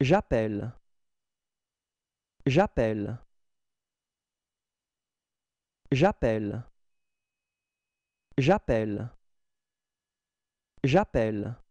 j'appelle j'appelle j'appelle j'appelle j'appelle